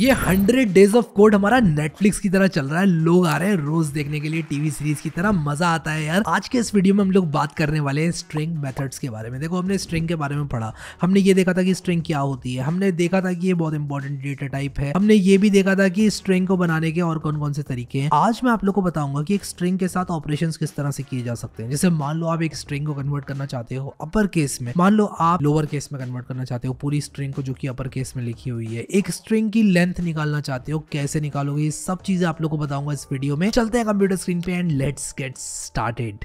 ये hundred days of code हमारा Netflix की तरह चल रहा है लोग आ रहे हैं रोज देखने के लिए टीवी सीरीज की तरह मजा आता है यार आज के इस वीडियो में हम लोग बात करने वाले हैं स्ट्रिंग मेथड्स के बारे में देखो हमने स्ट्रिंग के बारे में पढ़ा हमने ये देखा था कि स्ट्रिंग क्या होती है हमने देखा था कि ये बहुत इंपॉर्टेंट डेटा टाइप है हमने ये भी देखा था कि स्ट्रिंग को बनाने के और कौन कौन से तरीके हैं आज मैं आप लोग को बताऊंगा कि एक स्ट्रिंग के साथ ऑपरेशन किस तरह से किए जा सकते हैं जैसे मान लो आप एक स्ट्रिंग को कन्वर्ट करना चाहते हो अपर केस में मान लो आप लोअर केस में कन्वर्ट करना चाहते हो पूरी स्ट्रिंग को जो की अपर केस में लिखी हुई है एक स्ट्रिंग की लेंथ लेंथ निकालना चाहते हो कैसे निकालोगे ये सब चीजें आप लोग को बताऊंगा इस वीडियो में चलते हैं कंप्यूटर स्क्रीन पे एंड लेट्स गेट स्टार्टेड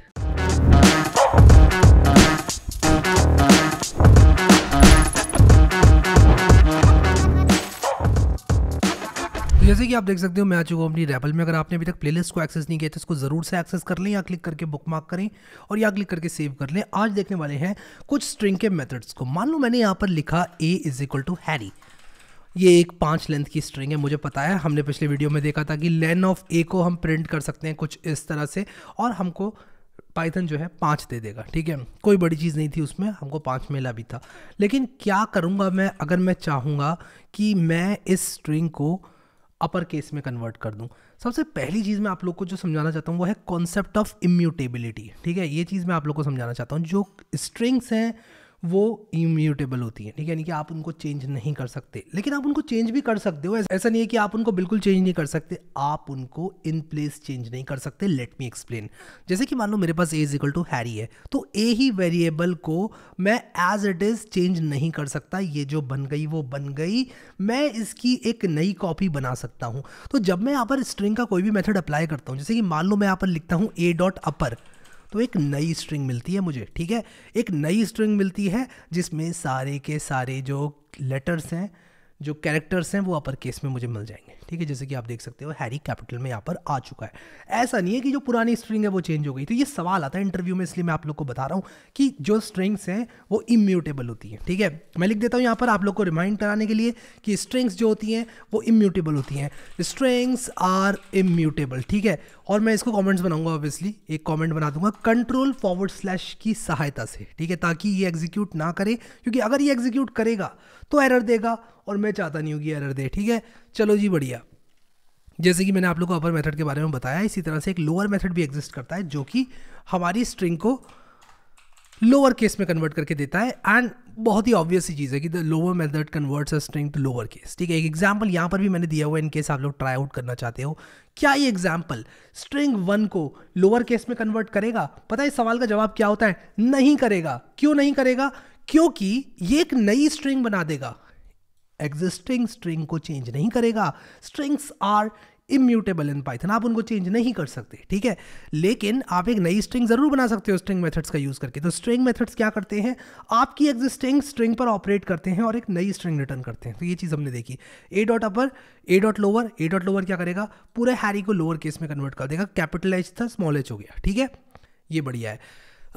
जैसे कि आप देख सकते हो मैं आ चुका हूँ अपनी रेपल में अगर आपने अभी तक प्लेलिस्ट को एक्सेस नहीं किया तो इसको ज़रूर से एक्सेस कर लें या क्लिक करके बुक मार्क करें और या क्लिक करके सेव कर लें आज देखने वाले हैं कुछ स्ट्रिंग के मेथड्स को मान लो मैंने यहाँ पर लिखा a is equal to Harry ये एक पाँच लेंथ की स्ट्रिंग है मुझे पता है हमने पिछले वीडियो में देखा था कि लेन ऑफ ए को हम प्रिंट कर सकते हैं कुछ इस तरह से और हमको पाइथन जो है पाँच दे देगा ठीक है कोई बड़ी चीज़ नहीं थी उसमें हमको पाँच मिला भी था लेकिन क्या करूँगा मैं अगर मैं चाहूँगा कि मैं इस स्ट्रिंग को अपर केस में कन्वर्ट कर दूँ सबसे पहली चीज़ मैं आप लोग को जो समझाना चाहता हूँ वो है कॉन्सेप्ट ऑफ इम्यूटेबिलिटी ठीक है ये चीज़ मैं आप लोग को समझाना चाहता हूँ जो स्ट्रिंग्स हैं वो इम्यूटेबल होती है ठीक है यानी कि आप उनको चेंज नहीं कर सकते लेकिन आप उनको चेंज भी कर सकते हो ऐसा नहीं है कि आप उनको बिल्कुल चेंज नहीं कर सकते आप उनको इन प्लेस चेंज नहीं कर सकते लेट मी एक्सप्लेन जैसे कि मान लो मेरे पास a is equal to Harry है तो ए ही वेरिएबल को मैं एज इट इज़ चेंज नहीं कर सकता ये जो बन गई वो बन गई मैं इसकी एक नई कॉपी बना सकता हूँ तो जब मैं यहाँ पर स्ट्रिंग का कोई भी मेथड अप्लाई करता हूँ जैसे कि मान लो मैं यहाँ पर लिखता हूँ ए डॉट अपर तो एक नई स्ट्रिंग मिलती है मुझे ठीक है एक नई स्ट्रिंग मिलती है जिसमें सारे के सारे जो लेटर्स हैं जो कैरेक्टर्स हैं वो अपर केस में मुझे मिल जाएंगे ठीक है जैसे कि आप देख सकते हो हैरी कैपिटल में यहाँ पर आ चुका है ऐसा नहीं है कि जो पुरानी स्ट्रिंग है वो चेंज हो गई तो ये सवाल आता है इंटरव्यू में इसलिए मैं आप लोग को बता रहा हूँ कि जो स्ट्रिंग्स हैं वो इम्यूटेबल होती हैं ठीक है मैं लिख देता हूँ यहाँ पर आप लोग को रिमाइंड कराने के लिए कि स्ट्रिंग्स जो होती हैं वो इम्यूटेबल होती हैं स्ट्रिंग्स आर इम्यूटेबल ठीक है और मैं इसको कॉमेंट्स बनाऊंगा ऑब्वियसली एक कॉमेंट बना दूंगा कंट्रोल फॉरवर्ड स्लैश की सहायता से ठीक है ताकि ये एग्जीक्यूट ना करे क्योंकि अगर ये एग्जीक्यूट करेगा तो एरर देगा और मैं चाहता नहीं हूँ कि एरर दे ठीक है चलो जी बढ़िया जैसे कि मैंने आप लोग को अपर मेथड के बारे में बताया इसी तरह से एक लोअर मेथड भी एग्जिस्ट करता है जो कि हमारी स्ट्रिंग को लोअर केस में कन्वर्ट करके देता है एंड बहुत ही ऑब्वियस ही चीज़ है कि the lower method converts a string to lower case ठीक है एक एग्जाम्पल यहाँ पर भी मैंने दिया हुआ है इनकेस आप लोग ट्राई आउट करना चाहते हो क्या ये एग्जाम्पल स्ट्रिंग वन को लोअर केस में कन्वर्ट करेगा पता है इस सवाल का जवाब क्या होता है नहीं करेगा क्यों नहीं करेगा क्योंकि ये एक नई स्ट्रिंग बना देगा एग्जिस्टिंग स्ट्रिंग को चेंज नहीं करेगा strings are immutable in Python आप उनको चेंज नहीं कर सकते ठीक है लेकिन आप एक नई स्ट्रिंग जरूर बना सकते हो स्ट्रिंग मेथड्स का यूज़ करके तो स्ट्रिंग मेथड्स क्या करते हैं आपकी एग्जिस्टिंग स्ट्रिंग पर ऑपरेट करते हैं और एक नई स्ट्रिंग रिटर्न करते हैं तो ये चीज़ हमने देखी a dot upper a dot lower a dot lower क्या करेगा पूरे हैरी को लोअर केस में कन्वर्ट कर देगा कैपिटल एच था स्मॉल एच हो गया ठीक है ये बढ़िया है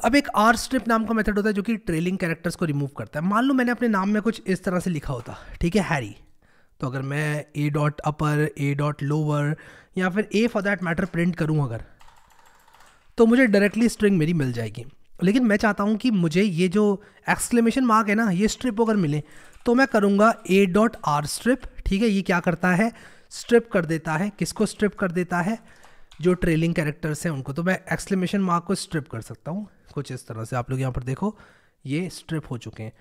अब एक आर स्ट्रिप नाम का मेथड होता है जो कि ट्रेलिंग कैरेक्टर्स को रिमूव करता है मान लो मैंने अपने नाम में कुछ इस तरह से लिखा होता ठीक है हैरी तो अगर मैं a dot upper a dot lower या फिर a for that matter print करूँ अगर तो मुझे डायरेक्टली स्ट्रिंग मेरी मिल जाएगी लेकिन मैं चाहता हूँ कि मुझे ये जो एक्सक्लेमेशन मार्क है ना ये स्ट्रिप अगर मिले तो मैं करूँगा ए डॉट आर स्ट्रिप ठीक है ये क्या करता है स्ट्रिप कर देता है किसको स्ट्रिप कर देता है जो ट्रेलिंग कैरेक्टर्स हैं उनको तो मैं एक्सक्लेमेशन मार्क को स्ट्रिप कर सकता हूँ कुछ इस तरह से आप लोग यहाँ पर देखो ये स्ट्रिप हो चुके हैं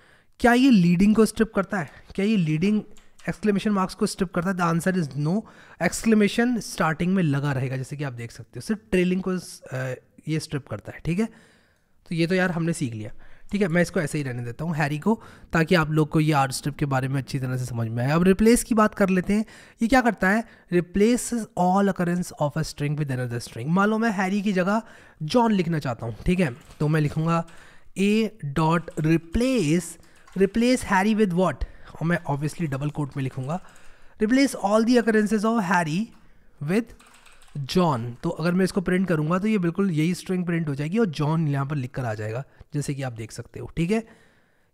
क्या ये लीडिंग को स्ट्रिप करता है क्या ये लीडिंग एक्सक्लेमेशन मार्क्स को स्ट्रिप करता है the answer is no exclamation starting में लगा रहेगा जैसे कि आप देख सकते हो सिर्फ ट्रेलिंग को ये स्ट्रिप करता है ठीक है तो ये तो यार हमने सीख लिया ठीक है मैं इसको ऐसे ही रहने देता हूँ हैरी को ताकि आप लोग को ये आर्ट स्ट्रिप के बारे में अच्छी तरह से समझ में आए अब रिप्लेस की बात कर लेते हैं ये क्या करता है replace all occurrence of a string with another string मान लो मैं हैरी की जगह जॉन लिखना चाहता हूँ ठीक है तो मैं लिखूँगा a dot replace replace Harry with what और मैं ऑब्वियसली डबल कोट में लिखूँगा replace all the occurrences of Harry with John तो अगर मैं इसको प्रिंट करूँगा तो ये बिल्कुल यही स्ट्रिंग प्रिंट हो जाएगी और जॉन यहाँ पर लिख कर आ जाएगा जैसे कि आप देख सकते हो ठीक है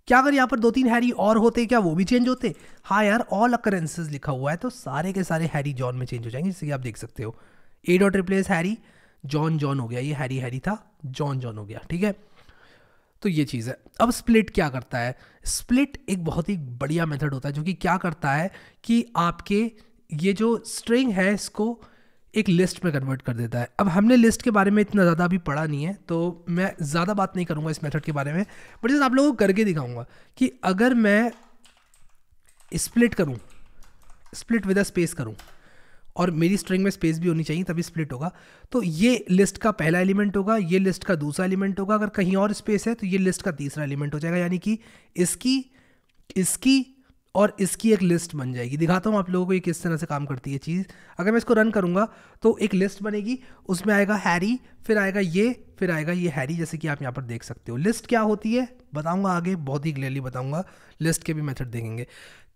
क्या अगर यहाँ पर दो तीन हैरी और होते क्या वो भी चेंज होते हाँ यार ऑल अकरेंसेज लिखा हुआ है तो सारे के सारे हैरी जॉन में चेंज हो जाएंगे जैसे कि आप देख सकते हो a dot replace Harry John John हो गया ये हैरी हैरी था जॉन जॉन हो गया ठीक है तो ये चीज़ है अब स्प्लिट क्या करता है स्प्लिट एक बहुत ही बढ़िया मेथड होता है जो कि क्या करता है कि आपके ये जो स्ट्रिंग है इसको एक लिस्ट में कन्वर्ट कर देता है अब हमने लिस्ट के बारे में इतना ज़्यादा अभी पढ़ा नहीं है तो मैं ज़्यादा बात नहीं करूँगा इस मेथड के बारे में बट जैसे आप लोगों को करके दिखाऊँगा कि अगर मैं स्प्लिट करूँ स्प्लिट विद अ स्पेस करूँ और मेरी स्ट्रिंग में स्पेस भी होनी चाहिए तभी स्प्लिट होगा तो ये लिस्ट का पहला एलिमेंट होगा ये लिस्ट का दूसरा एलिमेंट होगा अगर कहीं और स्पेस है तो ये लिस्ट का तीसरा एलिमेंट हो जाएगा यानी कि इसकी इसकी और इसकी एक लिस्ट बन जाएगी दिखाता हूँ आप लोगों को ये किस तरह से काम करती है चीज़ अगर मैं इसको रन करूँगा तो एक लिस्ट बनेगी उसमें आएगा हैरी फिर आएगा ये फिर आएगा ये हैरी जैसे कि आप यहाँ पर देख सकते हो लिस्ट क्या होती है बताऊँगा आगे बहुत ही क्लियरली बताऊँगा लिस्ट के भी मेथड देखेंगे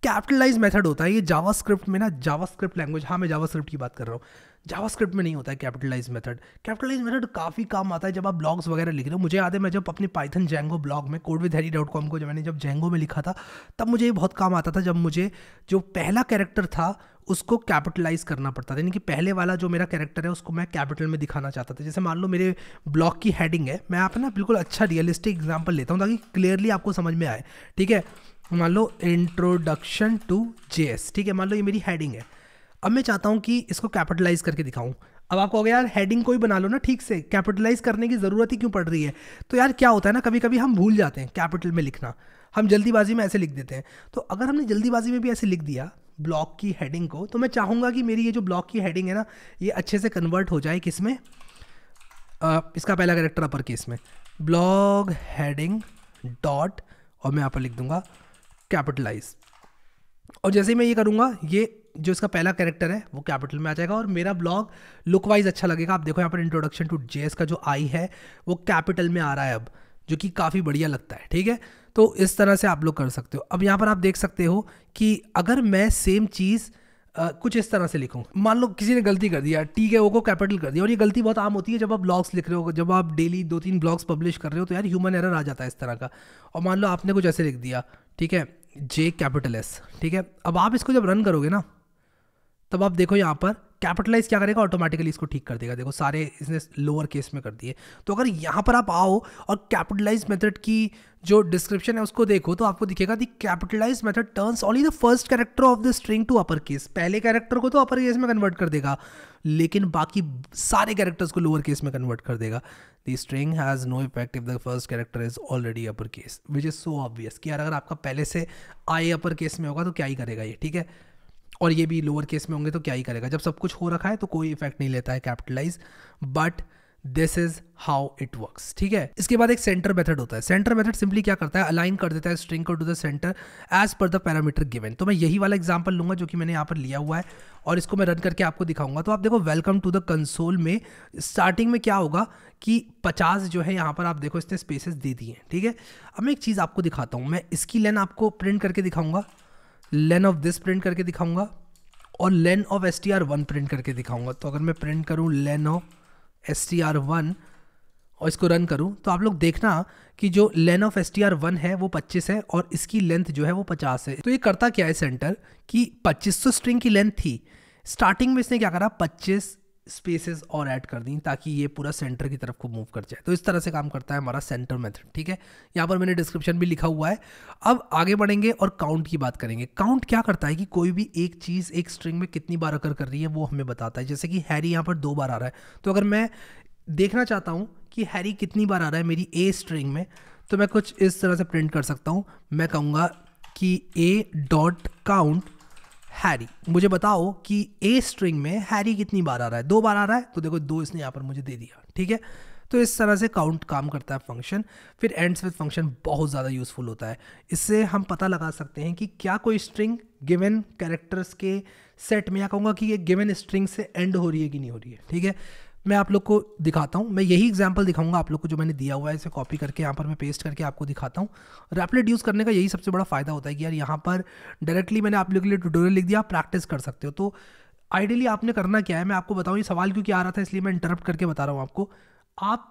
कैपिटलाइज मेथड होता है ये जावास्क्रिप्ट में ना जावास्क्रिप्ट लैंग्वेज हाँ मैं जावास्क्रिप्ट की बात कर रहा हूँ जावास्क्रिप्ट में नहीं होता है कैपिटलाइज मेथड कैपिटलाइज मेथड काफ़ी काम आता है जब आप ब्लॉग्स वगैरह लिख रहे हो मुझे याद है मैं जब अपने पाइथन जेंगो ब्लॉग में code with Harry dot com को जब मैंने जब जेंगो में लिखा था तब मुझे ये बहुत काम आता था जब मुझे जो पहला कैरेक्टर था उसको कैपिटलाइज करना पड़ता था यानी कि पहले वाला जो मेरा कैरेक्टर है उसको मैं कैपिटल में दिखाना चाहता था जैसे मान लो मेरे ब्लॉग की हेडिंग है मैं आप ना बिल्कुल अच्छा रियलिस्टिक एग्जाम्पल लेता हूँ ताकि क्लियरली आपको समझ में आए ठीक है मान लो इंट्रोडक्शन टू जे ठीक है मान लो ये मेरी हेडिंग है अब मैं चाहता हूँ कि इसको कैपिटलाइज करके दिखाऊँ अब आपको अगर यार हेडिंग को ही बना लो ना ठीक से कैपिटलाइज करने की ज़रूरत ही क्यों पड़ रही है तो यार क्या होता है ना कभी कभी हम भूल जाते हैं कैपिटल में लिखना हम जल्दीबाजी में ऐसे लिख देते हैं तो अगर हमने जल्दीबाजी में भी ऐसे लिख दिया ब्लॉक की हेडिंग को तो मैं चाहूँगा कि मेरी ये जो ब्लॉक की हेडिंग है ना ये अच्छे से कन्वर्ट हो जाए किस में इसका पहला करेक्टर अपर केस में ब्लॉग हेडिंग डॉट और मैं यहाँ पर लिख दूँगा कैपिटलाइज और जैसे मैं ये करूँगा ये जो इसका पहला कैरेक्टर है वो कैपिटल में आ जाएगा और मेरा ब्लॉग लुक वाइज अच्छा लगेगा आप देखो यहाँ पर इंट्रोडक्शन टू जे का जो आई है वो कैपिटल में आ रहा है अब जो कि काफ़ी बढ़िया लगता है ठीक है तो इस तरह से आप लोग कर सकते हो अब यहाँ पर आप देख सकते हो कि अगर मैं सेम चीज़ कुछ इस तरह से लिखूँ मान लो किसी ने गलती कर दिया टी के ओ को कैपिटल कर दिया और ये गलती बहुत आम होती है जब आप ब्लॉग्स लिख रहे हो जब आप डेली दो तीन ब्लॉग्स पब्लिश कर रहे हो तो यार ह्यूमन एरर आ जाता है इस तरह का और मान लो आपने कुछ ऐसे लिख दिया ठीक है जे कैपिटल एस ठीक है अब आप इसको जब रन करोगे ना तब आप देखो यहाँ पर कैपिटलाइज क्या करेगा ऑटोमेटिकली इसको ठीक कर देगा देखो सारे इसने लोअर केस में कर दिए तो अगर यहाँ पर आप आओ और कैपिटलाइज मेथड की जो डिस्क्रिप्शन है उसको देखो तो आपको दिखेगा the capitalize method turns only the first character of the string to upper case पहले कैरेक्टर को तो अपर केस में कन्वर्ट कर देगा लेकिन बाकी सारे कैरेक्टर्स को लोअर केस में कन्वर्ट कर देगा the string has no effect if the first character is already upper case which is so obvious कि यार अगर आपका पहले से I अपर केस में होगा तो क्या ही करेगा ये ठीक है और ये भी लोअर केस में होंगे तो क्या ही करेगा जब सब कुछ हो रखा है तो कोई इफेक्ट नहीं लेता है capitalize but this is how it work ठीक है इसके बाद एक सेंटर मेथड होता है सेंटर मेथड सिंपली क्या करता है अलाइन कर देता है स्ट्रिंग को to the center as per the parameter given तो मैं यही वाला एग्जाम्पल लूंगा जो कि मैंने यहाँ पर लिया हुआ है और इसको मैं रन करके आपको दिखाऊंगा तो आप देखो वेलकम टू द कंसोल में स्टार्टिंग में क्या होगा कि 50 जो है यहाँ पर आप देखो इसने स्पेसेस दे दिए हैं ठीक है अब मैं एक चीज़ आपको दिखाता हूँ मैं इसकी लेन आपको प्रिंट करके दिखाऊंगा लेन ऑफ दिस प्रिंट करके दिखाऊंगा और len of S T R one print करके दिखाऊंगा तो अगर मैं प्रिंट करूँ len of S T R one और इसको रन करूँ तो आप लोग देखना कि जो len of S T R one है वो 25 है और इसकी लेंथ जो है वो 50 है तो ये करता क्या है सेंटर कि 2500 स्ट्रिंग तो की लेंथ थी स्टार्टिंग में इसने क्या करा 25 स्पेसेस और ऐड कर दी ताकि ये पूरा सेंटर की तरफ को मूव कर जाए तो इस तरह से काम करता है हमारा सेंटर मेथड ठीक है यहाँ पर मैंने डिस्क्रिप्शन भी लिखा हुआ है अब आगे बढ़ेंगे और काउंट की बात करेंगे काउंट क्या करता है कि कोई भी एक चीज़ एक स्ट्रिंग में कितनी बार अकर कर रही है वो हमें बताता है जैसे कि हैरी यहाँ पर दो बार आ रहा है तो अगर मैं देखना चाहता हूँ कि हैरी कितनी बार आ रहा है मेरी ए स्ट्रिंग में तो मैं कुछ इस तरह से प्रिंट कर सकता हूँ मैं कहूँगा कि ए डॉट काउंट हैरी मुझे बताओ कि ए स्ट्रिंग में हैरी कितनी बार आ रहा है दो बार आ रहा है तो देखो दो इसने यहाँ पर मुझे दे दिया ठीक है तो इस तरह से काउंट काम करता है फंक्शन फिर एंड्स विद फंक्शन बहुत ज़्यादा यूज़फुल होता है इससे हम पता लगा सकते हैं कि क्या कोई स्ट्रिंग गिवन कैरेक्टर्स के सेट में या कहूँगा कि ये गिवन स्ट्रिंग से एंड हो रही है कि नहीं हो रही है ठीक है मैं आप लोग को दिखाता हूँ मैं यही एग्जाम्पल दिखाऊंगा आप लोग को जो मैंने दिया हुआ है इसे कॉपी करके यहाँ पर मैं पेस्ट करके आपको दिखाता हूँ रैपलेट यूज़ करने का यही सबसे बड़ा फ़ायदा होता है कि यार यहाँ पर डायरेक्टली मैंने आप लोग के लिए ट्यूटोरियल लिख दिया आप प्रैक्टिस कर सकते हो तो आइडियली आपने करना क्या है मैं आपको बताऊँ ये सवाल क्योंकि आ रहा था इसलिए मैं इंटरप्ट करके बता रहा हूँ आपको आप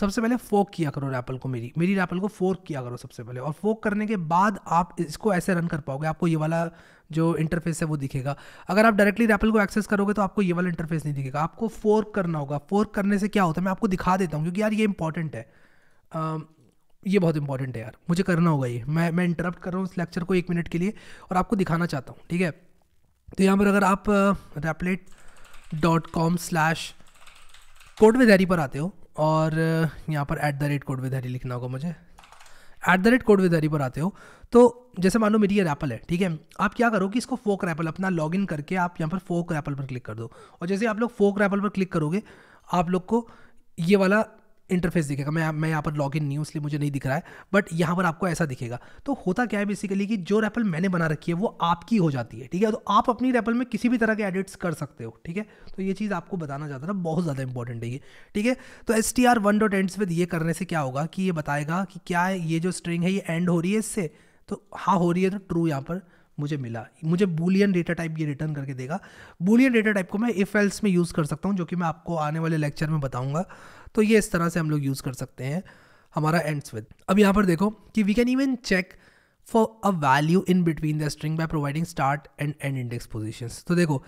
सबसे पहले फोक किया करो रैपल को मेरी मेरी रैपल को फोर्क किया करो सबसे पहले और फोक करने के बाद आप इसको ऐसे रन कर पाओगे आपको ये वाला जो इंटरफेस है वो दिखेगा अगर आप डायरेक्टली रैपल को एक्सेस करोगे तो आपको ये वाला इंटरफेस नहीं दिखेगा आपको फोर्क करना होगा फोर्क करने से क्या होता है मैं आपको दिखा देता हूँ क्योंकि यार ये इंपॉर्टेंट है आ, ये बहुत इंपॉर्टेंट है यार मुझे करना होगा ये मैं मैं इंटरप्ट कर रहा हूँ इस लेक्चर को एक मिनट के लिए और आपको दिखाना चाहता हूँ ठीक है तो यहाँ पर अगर आप replit dot com slash code with Harry पर आते हो और यहाँ पर at the rate code with Harry लिखना होगा मुझे at the rate code with Harry पर आते हो तो जैसे मान लो मेरी ये रैपल है ठीक है आप क्या करो कि इसको फोक रैपल अपना लॉग इन करके आप यहाँ पर फोक रैपल पर क्लिक कर दो और जैसे आप लोग फोक रैपल पर क्लिक करोगे आप लोग को ये वाला इंटरफेस दिखेगा मैं मैं यहाँ पर लॉग इन नहीं हूँ इसलिए मुझे नहीं दिख रहा है बट यहाँ पर आपको ऐसा दिखेगा तो होता क्या है बेसिकली कि जो रैपल मैंने बना रखी है वो आपकी हो जाती है ठीक है तो आप अपनी रैपल में किसी भी तरह के एडिट्स कर सकते हो ठीक है तो ये चीज़ आपको बताना चाहता था बहुत ज़्यादा इंपॉर्टेंट है ये ठीक है तो S T R one dot ends with ये करने से क्या होगा कि ये बताएगा कि क्या ये जो स्ट्रिंग है ये एंड हो रही है इससे तो हाँ हो रही है तो ट्रू यहाँ पर मुझे मिला मुझे बुलियन डेटा टाइप ये रिटर्न करके देगा बुलियन डेटा टाइप को मैं इफ एल्स में यूज़ कर सकता हूँ जो कि मैं आपको आने वाले लेक्चर में बताऊँगा तो ये इस तरह से हम लोग यूज़ कर सकते हैं हमारा एंड्स विद अब यहाँ पर देखो कि we can even check for a value in between the string by providing start and end index position तो देखो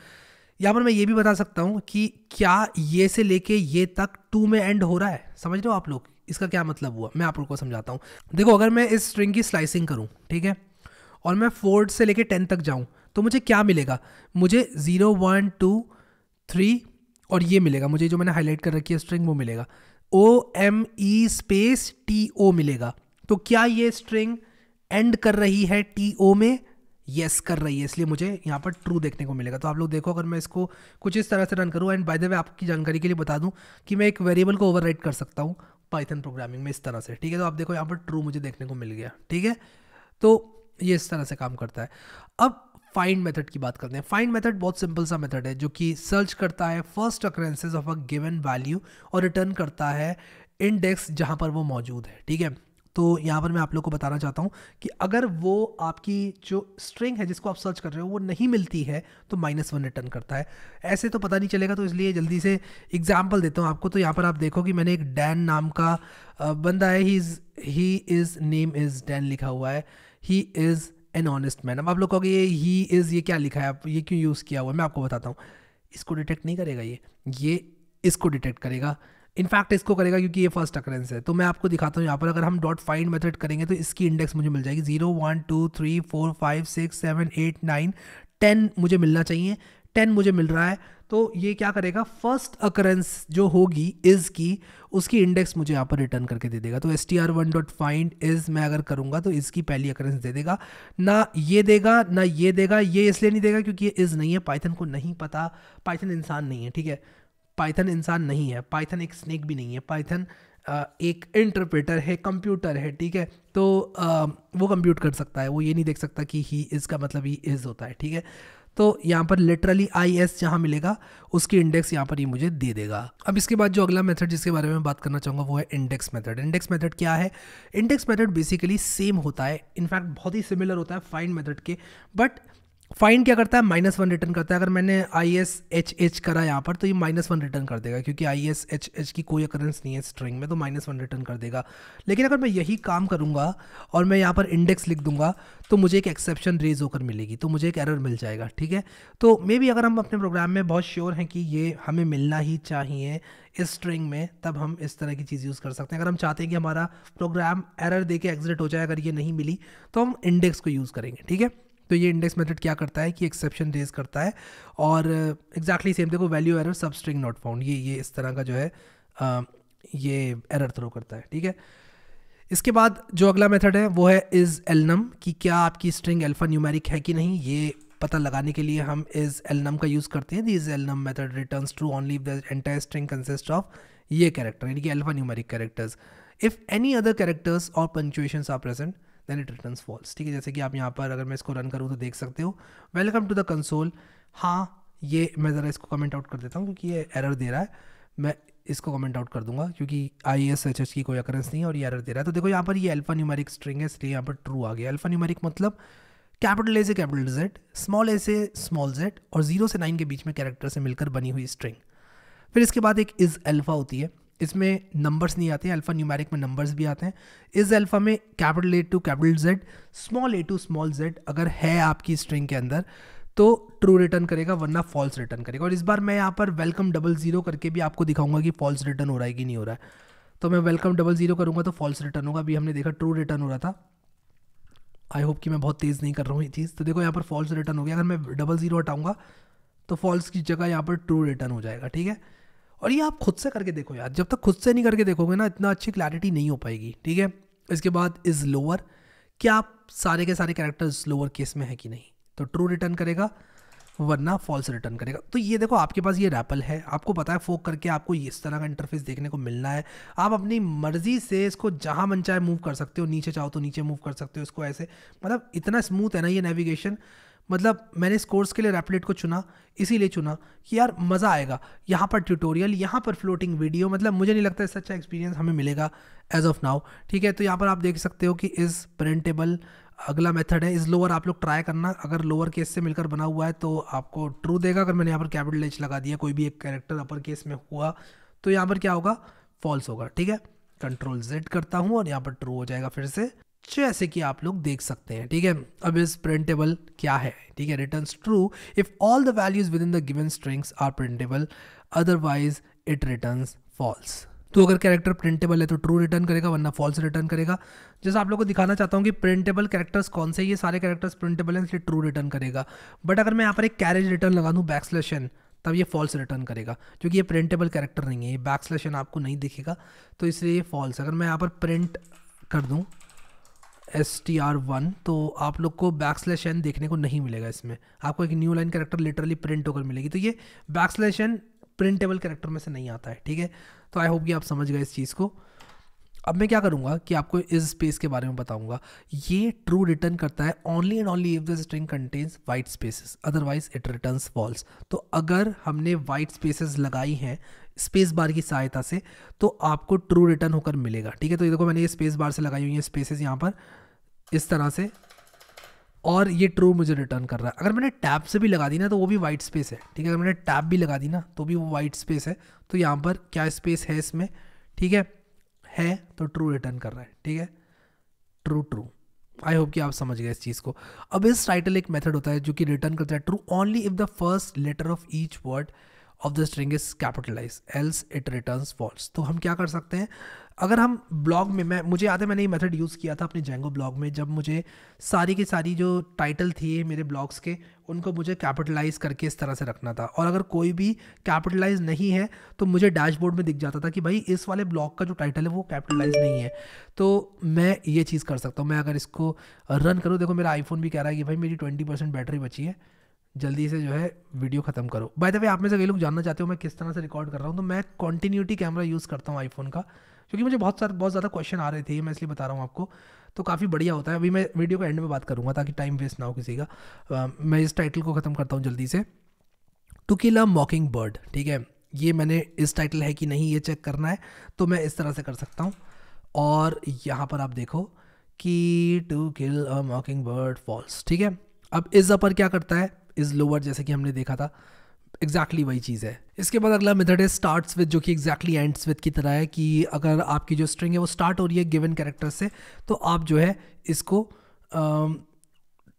यहाँ पर मैं ये भी बता सकता हूँ कि क्या ये से लेके ये तक टू में एंड हो रहा है समझ रहे हो आप लोग इसका क्या मतलब हुआ मैं आप लोग को समझाता हूँ देखो अगर मैं इस स्ट्रिंग की स्लाइसिंग करूँ ठीक है और मैं फोर्थ से लेके टेंथ तक जाऊँ तो मुझे क्या मिलेगा मुझे ज़ीरो वन टू थ्री और ये मिलेगा मुझे जो मैंने हाईलाइट कर रखी है स्ट्रिंग वो मिलेगा O M E space T O मिलेगा तो क्या ये स्ट्रिंग एंड कर रही है टी ओ में यस yes, कर रही है इसलिए मुझे यहाँ पर ट्रू देखने को मिलेगा तो आप लोग देखो अगर मैं इसको कुछ इस तरह से रन करूँ एंड बाय द वे आपकी जानकारी के लिए बता दूँ कि मैं एक वेरिएबल को ओवरराइड कर सकता हूँ पाइथन प्रोग्रामिंग में इस तरह से ठीक है तो आप देखो यहाँ पर ट्रू मुझे देखने को मिल गया ठीक है तो ये इस तरह से काम करता है अब फाइंड मेथड की बात करते हैं फाइंड मेथड बहुत सिंपल सा मेथड है जो कि सर्च करता है first occurrences of a given value और रिटर्न करता है इंडेक्स जहाँ पर वो मौजूद है ठीक है तो यहाँ पर मैं आप लोग को बताना चाहता हूँ कि अगर वो आपकी जो स्ट्रिंग है जिसको आप सर्च कर रहे हो वो नहीं मिलती है तो माइनस वन रिटर्न करता है ऐसे तो पता नहीं चलेगा तो इसलिए जल्दी से एग्जाम्पल देता हूँ आपको तो यहाँ पर आप देखो कि मैंने एक डैन नाम का बंदा है he is he is name is Dan लिखा हुआ है he is an honest man अब आप लोग कहोगे ये ही इज़ ये क्या लिखा है आप ये क्यों यूज़ किया हुआ है मैं आपको बताता हूँ इसको डिटेक्ट नहीं करेगा ये ये इसको डिटेक्ट करेगा इनफैक्ट इसको करेगा क्योंकि ये फर्स्ट अकरेंस है तो मैं आपको दिखाता हूँ यहाँ पर अगर हम डॉट फाइंड मेथड करेंगे तो इसकी इंडेक्स मुझे मिल जाएगी zero one two three four five six seven eight nine ten मुझे मिलना चाहिए टेन मुझे मिल रहा है तो ये क्या करेगा फर्स्ट अकरेंस जो होगी इज़ की उसकी इंडेक्स मुझे यहाँ पर रिटर्न करके दे देगा तो S T R one dot find is मैं अगर करूँगा तो इसकी पहली अकरेंस दे देगा ना ये देगा ना ये देगा ये इसलिए नहीं देगा क्योंकि ये इज़ नहीं है पाइथन को नहीं पता पाइथन इंसान नहीं है ठीक है पाइथन इंसान नहीं है पाइथन एक स्नेक भी नहीं है पाइथन एक इंटरप्रेटर है कंप्यूटर है ठीक है तो वो कंप्यूट कर सकता है वो ये नहीं देख सकता कि ही इज़ का मतलब ही इज़ होता है ठीक है तो यहाँ पर लिटरली आई एस जहाँ मिलेगा उसकी इंडेक्स यहाँ पर ही मुझे दे देगा अब इसके बाद जो अगला मेथड जिसके बारे में बात करना चाहूँगा वो है इंडेक्स मेथड इंडेक्स मेथड क्या है इंडेक्स मेथड बेसिकली सेम होता है इनफैक्ट बहुत ही सिमिलर होता है फाइन मेथड के बट फाइंड क्या करता है माइनस वन रिटर्न करता है अगर मैंने आई एस एच एच करा यहाँ पर तो ये माइनस वन रिटर्न कर देगा क्योंकि आई एस एच एच की कोई अकरेंस नहीं है स्ट्रिंग में तो माइनस वन रिटर्न कर देगा लेकिन अगर मैं यही काम करूँगा और मैं यहाँ पर इंडेक्स लिख दूंगा तो मुझे एक एक्सेप्शन रेज होकर मिलेगी तो मुझे एक एरर मिल जाएगा ठीक है तो मे बी अगर हम अपने प्रोग्राम में बहुत श्योर हैं कि ये हमें मिलना ही चाहिए इस स्ट्रिंग में तब हम इस तरह की चीज़ यूज़ कर सकते हैं अगर हम चाहते हैं कि हमारा प्रोग्राम एरर दे के एग्जिट हो जाए अगर ये नहीं मिली तो हम इंडेक्स को यूज़ करेंगे ठीक है तो ये इंडेक्स मेथड क्या करता है कि एक्सेप्शन रेज करता है और एग्जैक्टली uh, सेम देखो value error substring not found ये ये इस तरह का जो है आ, uh, ये एरर थ्रो करता है ठीक है इसके बाद जो अगला मेथड है वो है इज़ एलनम कि क्या आपकी स्ट्रिंग अल्फ़ा न्यूमेरिक है कि नहीं ये पता लगाने के लिए हम इज़ एलनम का यूज़ करते हैं isalnum method returns true only the entire string consist of ये कैरेक्टर यानी कि alphanumeric characters if any other characters और punctuation are present then it return false ठीक है जैसे कि आप यहाँ पर अगर मैं इसको रन करूँ तो देख सकते हो वेलकम टू द कंसोल हाँ ये मैं ज़रा इसको कमेंट आउट कर देता हूँ क्योंकि ये एरर दे रहा है मैं इसको कमेंट आउट कर दूंगा क्योंकि आई एस एच एच की कोई अकरेंस नहीं है और ये एरर दे रहा है तो देखो यहाँ पर ये अल्फ़ा न्यूमेरिक स्ट्रिंग है इसलिए यहाँ पर ट्रू आ गया अल्फ़ा न्यूमेरिक मतलब कैपिटल ए से कैपिटल जेड स्मॉल ए से स्मॉल जेड और जीरो से नाइन के बीच में कैरेक्टर से मिलकर बनी हुई स्ट्रिंग फिर इसके बाद एक इज़ अल्फ़ा होती है इसमें नंबर्स नहीं आते अल्फ़ा न्यूमेरिक में नंबर्स भी आते हैं इस अल्फ़ा में capital A to capital Z small A to small Z अगर है आपकी स्ट्रिंग के अंदर तो ट्रू रिटर्न करेगा वरना फॉल्स रिटर्न करेगा और इस बार मैं यहाँ पर वेलकम डबल ज़ीरो करके भी आपको दिखाऊंगा कि फॉल्स रिटर्न हो रहा है कि नहीं हो रहा है तो मैं वेलकम डबल ज़ीरो करूँगा तो फॉल्स रिटर्न होगा अभी हमने देखा ट्रू रिटर्न हो रहा था आई होप कि मैं बहुत तेज़ नहीं कर रहा हूँ ये चीज़ तो देखो यहाँ पर फॉल्स रिटर्न हो गया अगर मैं डबल ज़ीरो हटाऊँगा तो फॉल्स की जगह यहाँ पर ट्रू रिटर्न हो जाएगा ठीक है और ये आप खुद से करके देखो यार जब तक खुद से नहीं करके देखोगे ना इतना अच्छी क्लैरिटी नहीं हो पाएगी ठीक है इसके बाद इज़ लोअर क्या आप सारे के सारे कैरेक्टर्स लोअर केस में है कि नहीं तो ट्रू रिटर्न करेगा वरना फॉल्स रिटर्न करेगा तो ये देखो आपके पास ये रैपल है आपको पता है फोक करके आपको इस तरह का इंटरफेस देखने को मिलना है आप अपनी मर्जी से इसको जहाँ मन चाहे मूव कर सकते हो नीचे चाहो तो नीचे मूव कर सकते हो इसको ऐसे मतलब इतना स्मूथ है ना ये नेविगेशन मतलब मैंने इस कोर्स के लिए रैपलेट को चुना इसीलिए चुना कि यार मज़ा आएगा यहाँ पर ट्यूटोरियल यहाँ पर फ्लोटिंग वीडियो मतलब मुझे नहीं लगता इससे अच्छा एक्सपीरियंस हमें मिलेगा एज ऑफ नाउ ठीक है तो यहाँ पर आप देख सकते हो कि इस प्रिंटेबल अगला मेथड है इस लोअर आप लोग ट्राई करना अगर लोअर केस से मिलकर बना हुआ है तो आपको ट्रू देगा अगर मैंने यहाँ पर कैपिटल एच लगा दिया कोई भी एक कैरेक्टर अपर केस में हुआ तो यहाँ पर क्या होगा फॉल्स होगा ठीक है कंट्रोल जेड करता हूँ और यहाँ पर ट्रू हो जाएगा फिर से जैसे कि आप लोग देख सकते हैं ठीक है अब इस प्रिंटेबल क्या है ठीक है return true if all the values within the given strings are printable otherwise it return false तो अगर कैरेक्टर प्रिंटेबल है तो ट्रू रिटर्न करेगा वरना फॉल्स रिटर्न करेगा जैसे आप लोग को दिखाना चाहता हूँ कि प्रिंटेबल कैरेक्टर्स कौन से ये सारे कैरेक्टर्स प्रिंटेबल हैं इसलिए ट्रू रिटर्न करेगा बट अगर मैं यहाँ पर एक कैरेज रिटर्न लगा दूँ बैक स्लेशन तब ये फॉल्स रिटर्न करेगा क्योंकि ये प्रिंटेबल कैरेक्टर नहीं है ये बैक स्लेशन आपको नहीं दिखेगा तो इसलिए ये फॉल्स अगर मैं यहाँ पर प्रिंट कर दूँ एस टी आर वन तो आप लोग को बैक स्लैश एन देखने को नहीं मिलेगा इसमें आपको एक new line character literally print होकर मिलेगी तो ये back slash n printable character में से नहीं आता है ठीक है तो आई होप कि आप समझ गए इस चीज़ को अब मैं क्या करूँगा कि आपको इस स्पेस के बारे में बताऊँगा ये ट्रू रिटर्न करता है only and only if the string contains white spaces otherwise it returns false तो अगर हमने वाइट स्पेसेस लगाई हैं स्पेस बार की सहायता से तो आपको ट्रू रिटर्न होकर मिलेगा ठीक है तो ये देखो मैंने ये स्पेस बार से लगाई हुई है स्पेसेस यहाँ पर इस तरह से और ये ट्रू मुझे रिटर्न कर रहा है अगर मैंने टैब से भी लगा दी ना तो वो भी वाइट स्पेस है ठीक है अगर मैंने टैब भी लगा दी ना तो भी वो वाइट स्पेस है तो यहाँ पर क्या स्पेस है इसमें ठीक है है तो ट्रू रिटर्न कर रहा है ठीक है ट्रू ट्रू आई होप कि आप समझ गए इस चीज़ को अब इस टाइटल एक मेथड होता है जो कि रिटर्न करता है true only if the first letter of each word of the string is capitalize else it returns false तो हम क्या कर सकते हैं अगर हम ब्लॉग में मैं मुझे याद है मैंने ये मेथड यूज़ किया था अपने जेंगो ब्लॉग में जब मुझे सारी की सारी जो टाइटल थी मेरे ब्लॉग्स के उनको मुझे कैपिटलाइज करके इस तरह से रखना था और अगर कोई भी कैपिटलाइज नहीं है तो मुझे डैशबोर्ड में दिख जाता था कि भाई इस वाले ब्लॉग का जो टाइटल है वो कैपिटलाइज नहीं है तो मैं ये चीज़ कर सकता हूँ मैं अगर इसको रन करूँ देखो मेरा आईफोन भी कह रहा है कि भाई मेरी ट्वेंटी परसेंट बैटरी बची है जल्दी से जो है वीडियो ख़त्म करो बाय द वे आप में से कई लोग जानना चाहते हो मैं किस तरह से रिकॉर्ड कर रहा हूँ तो मैं कॉन्टीन्यूटी कैमरा यूज़ करता हूँ आईफोन का क्योंकि मुझे बहुत सारे बहुत ज़्यादा क्वेश्चन आ रहे थे मैं इसलिए बता रहा हूँ आपको तो काफ़ी बढ़िया होता है अभी मैं वीडियो को एंड में बात करूँगा ताकि टाइम वेस्ट ना हो किसी का मैं इस टाइटल को ख़त्म करता हूँ जल्दी से टू किल अ मॉकिंग बर्ड ठीक है ये मैंने इस टाइटल है कि नहीं ये चेक करना है तो मैं इस तरह से कर सकता हूँ और यहाँ पर आप देखो कि to kill a mockingbird false ठीक है अब इस पर क्या करता है इज़ लोअर जैसे कि हमने देखा था एग्जैक्टली exactly वही चीज़ है इसके बाद अगला मेथड है स्टार्ट विद जो कि एग्जैक्टली एंड्स विद की तरह है कि अगर आपकी जो स्ट्रिंग है वो स्टार्ट हो रही है गिवन कैरेक्टर से तो आप जो है इसको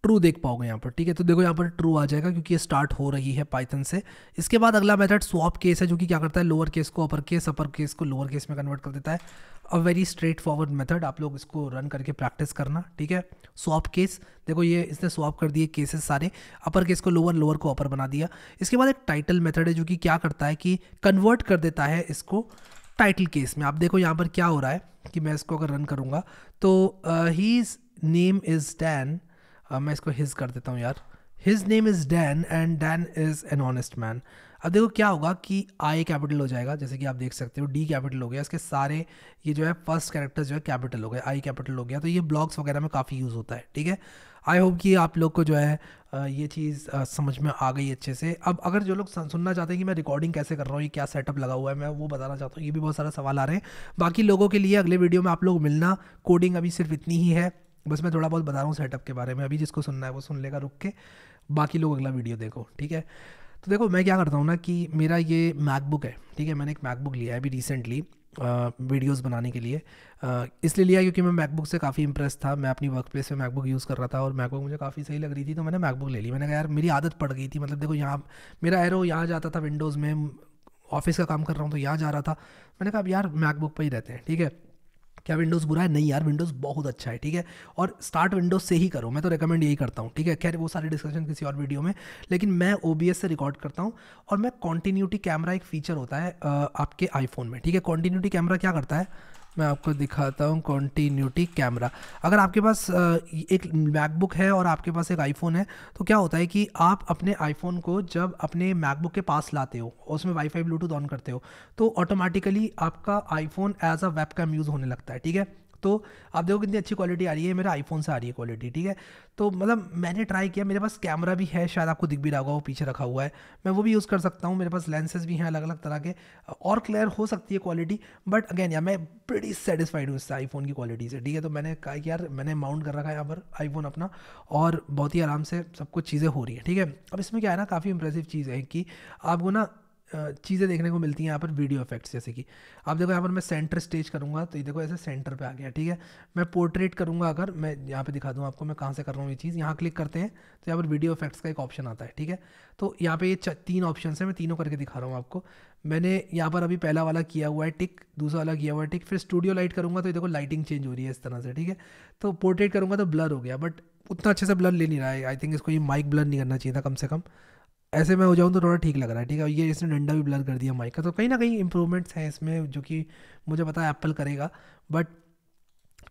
ट्रू देख पाओगे यहाँ पर ठीक है तो देखो यहाँ पर ट्रू आ जाएगा क्योंकि ये स्टार्ट हो रही है पाइथन से इसके बाद अगला मेथड स्वॉप केस है जो कि क्या करता है लोअर केस को अपर केस अपर केस को लोअर केस में कन्वर्ट कर देता है a very straightforward method आप लोग इसको रन करके प्रैक्टिस करना ठीक है स्वॉप केस देखो ये इसने स्वॉप कर दिए केसेस सारे अपर केस को लोअर लोअर को अपर बना दिया इसके बाद एक टाइटल मेथड है जो कि क्या करता है कि कन्वर्ट कर देता है इसको टाइटल केस में आप देखो यहाँ पर क्या हो रहा है कि मैं इसको अगर रन करूँगा तो ही नेम इज़ डैन अब मैं इसको हिज कर देता हूँ यार his name is Dan and Dan is an honest man अब देखो क्या होगा कि आई कैपिटल हो जाएगा जैसे कि आप देख सकते हो डी कैपिटल हो गया इसके सारे ये जो है फर्स्ट कैरेक्टर जो है कैपिटल हो गए आई कैपिटल हो गया तो ये ब्लॉग्स वगैरह में काफ़ी यूज़ होता है ठीक है आई होप कि आप लोग को जो है ये चीज़ समझ में आ गई अच्छे से अब अगर जो लोग सुनना चाहते हैं कि मैं रिकॉर्डिंग कैसे कर रहा हूँ ये क्या सेटअप लगा हुआ है मैं वो बताना चाहता हूँ ये भी बहुत सारा सवाल आ रहे हैं बाकी लोगों के लिए अगले वीडियो में आप लोग मिलना कोडिंग अभी सिर्फ इतनी ही है बस मैं थोड़ा बहुत बता रहा हूँ सेटअप के बारे में अभी जिसको सुनना है वो सुन लेगा रुक के बाकी लोग अगला वीडियो देखो ठीक है तो देखो मैं क्या करता हूँ ना कि मेरा ये मैकबुक है ठीक है मैंने एक मैकबुक लिया है अभी रिसेंटली वीडियोस बनाने के लिए इसलिए लिया क्योंकि मैं मैकबुक से काफ़ी इंप्रेस था मैं अपनी वर्क प्लेस में मैकबुक यूज़ कर रहा था और मैकबुक मुझे काफ़ी सही लग रही थी तो मैंने मैकबुक ले ली मैंने कहा यार मेरी आदत पड़ गई थी मतलब देखो यहाँ मेरा एरो यहाँ जाता था विंडोज़ में ऑफिस का काम कर रहा हूँ तो यहाँ जा रहा था मैंने कहा अब यार मैकबुक पर ही रहते हैं ठीक है क्या विंडोज़ बुरा है नहीं यार विंडोज़ बहुत अच्छा है ठीक है और स्टार्ट विंडोज़ से ही करो मैं तो रिकमेंड यही करता हूँ ठीक है खैर वो सारे डिस्कशन किसी और वीडियो में लेकिन मैं ओ से रिकॉर्ड करता हूँ और मैं कॉन्टीन्यूटी कैमरा एक फीचर होता है आपके आईफोन में ठीक है कॉन्टीन्यूटी कैमरा क्या करता है मैं आपको दिखाता हूँ कॉन्टीन्यूटी कैमरा अगर आपके पास एक मैकबुक है और आपके पास एक आईफोन है तो क्या होता है कि आप अपने आईफोन को जब अपने मैकबुक के पास लाते हो और उसमें वाईफाई ब्लूटूथ ऑन करते हो तो ऑटोमेटिकली आपका iPhone as a web use होने लगता है ठीक है तो आप देखो कितनी अच्छी क्वालिटी आ रही है मेरा आईफोन से आ रही है क्वालिटी ठीक है तो मतलब मैंने ट्राई किया मेरे पास कैमरा भी है शायद आपको दिख भी रहा होगा वो पीछे रखा हुआ है मैं वो भी यूज़ कर सकता हूँ मेरे पास लेंसेज भी हैं अलग अलग तरह के और क्लियर हो सकती है क्वालिटी बट अगेन यार मैं बड़ी सेटिस्फाइड हूँ इससे आईफोन की क्वालिटी से ठीक है तो मैंने कहा कि यार मैंने माउंट कर रखा है यहाँ पर आईफोन अपना और बहुत ही आराम से सब कुछ चीज़ें हो रही है ठीक है अब इसमें क्या है ना काफ़ी इंप्रेसिव चीज़ है कि आपको ना चीज़ें देखने को मिलती हैं यहाँ पर वीडियो इफेक्ट्स जैसे कि आप देखो यहाँ पर मैं सेंटर स्टेज करूँगा तो ये देखो ऐसे सेंटर पे आ गया ठीक है मैं पोर्ट्रेट करूँगा अगर मैं यहाँ पे दिखा दूँ आपको मैं कहाँ से कर रहा हूँ ये चीज़ यहाँ क्लिक करते हैं तो यहाँ पर वीडियो इफेक्ट्स का एक ऑप्शन आता है ठीक है तो यहाँ पर ये तीन ऑप्शन है मैं तीनों करके दिखा रहा हूँ आपको मैंने यहाँ पर अभी पहला वाला किया हुआ है टिक दूसरा वाला किया हुआ है टिक फिर स्टूडियो लाइट करूँगा तो ये देखो लाइटिंग चेंज हो रही है इस तरह से ठीक है तो पोर्ट्रेट करूँगा तो ब्लर हो गया बट उतना अच्छे से ब्लर ले नहीं रहा है आई थिंक इसको ये माइक ब्लर नहीं करना चाहिए था कम से कम ऐसे मैं हो जाऊँ तो थोड़ा ठीक लग रहा है ठीक है ये इसने डंडा भी ब्लर कर दिया माइक का तो कहीं ना कहीं इंप्रूवमेंट्स हैं इसमें जो कि मुझे पता है एप्पल करेगा बट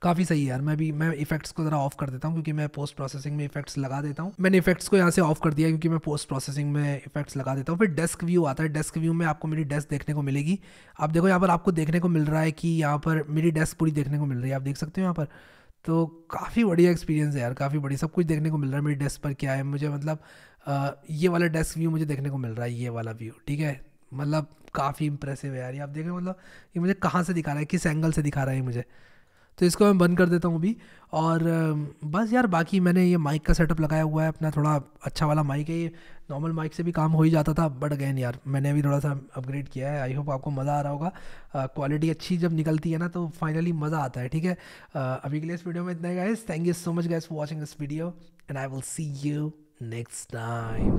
काफ़ी सही है यार मैं भी मैं इफेक्ट्स को ज़रा ऑफ कर देता हूँ क्योंकि मैं पोस्ट प्रोसेसिंग में इफेक्ट्स लगा देता हूँ मैंने इफेक्ट्स को यहाँ से ऑफ कर दिया क्योंकि मैं पोस्ट प्रोसेसिंग में इफेक्ट्स लगा देता हूँ फिर डेस्क व्यू आता है डेस्क व्यू में आपको मेरी डेस्क देखने को मिलेगी आप देखो यहाँ पर आपको देखने को मिल रहा है कि यहाँ पर मेरी डेस्क पूरी देखने को मिल रही है आप देख सकते हो यहाँ पर तो काफ़ी बढ़िया एक्सपीरियंस है यार काफ़ी बढ़िया सब कुछ देखने को मिल रहा है मेरी डेस्क पर क्या है मुझे मतलब ये वाला डेस्क व्यू मुझे देखने को मिल रहा है ये वाला व्यू ठीक है मतलब काफ़ी इंप्रेसिव है यार ये आप देखें मतलब ये मुझे कहाँ से दिखा रहा है किस एंगल से दिखा रहा है मुझे तो इसको मैं बंद कर देता हूँ अभी और बस यार बाकी मैंने ये माइक का सेटअप लगाया हुआ है अपना थोड़ा अच्छा वाला माइक है ये नॉर्मल माइक से भी काम हो ही जाता था बट अगेन यार मैंने भी थोड़ा सा अपग्रेड किया है आई होप आपको मज़ा आ रहा होगा क्वालिटी अच्छी जब निकलती है ना तो फाइनली मज़ा आता है ठीक है अभी के लिए इस वीडियो में इतना ही guys thank you so much guys for watching this video and I will see you next time.